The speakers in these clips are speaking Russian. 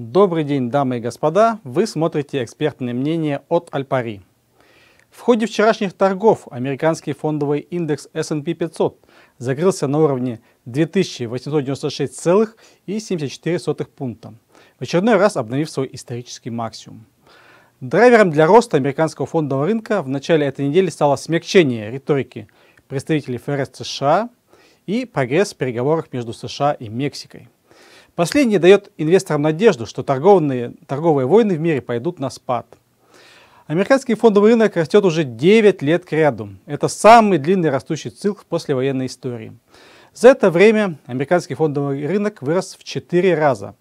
Добрый день, дамы и господа! Вы смотрите экспертное мнение от Альпари. В ходе вчерашних торгов американский фондовый индекс S&P 500 закрылся на уровне 2896,74 пункта, в очередной раз обновив свой исторический максимум. Драйвером для роста американского фондового рынка в начале этой недели стало смягчение риторики представителей ФРС США и прогресс в переговорах между США и Мексикой. Последнее дает инвесторам надежду, что торговые, торговые войны в мире пойдут на спад. Американский фондовый рынок растет уже 9 лет к ряду. Это самый длинный растущий цикл после послевоенной истории. За это время американский фондовый рынок вырос в 4 раза.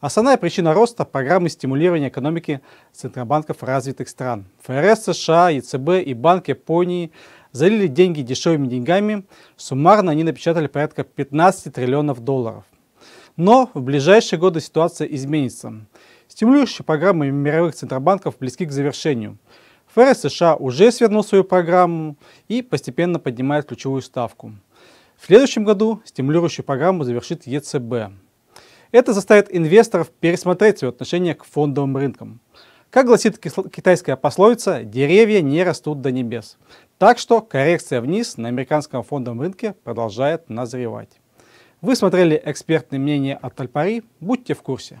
Основная причина роста – программы стимулирования экономики центробанков развитых стран. ФРС США, ЕЦБ и Банк Японии залили деньги дешевыми деньгами. Суммарно они напечатали порядка 15 триллионов долларов – но в ближайшие годы ситуация изменится. Стимулирующие программы мировых центробанков близки к завершению. ФРС США уже свернул свою программу и постепенно поднимает ключевую ставку. В следующем году стимулирующую программу завершит ЕЦБ. Это заставит инвесторов пересмотреть свое отношение к фондовым рынкам. Как гласит китайская пословица, деревья не растут до небес. Так что коррекция вниз на американском фондовом рынке продолжает назревать. Вы смотрели экспертное мнение от Тальпари. Будьте в курсе.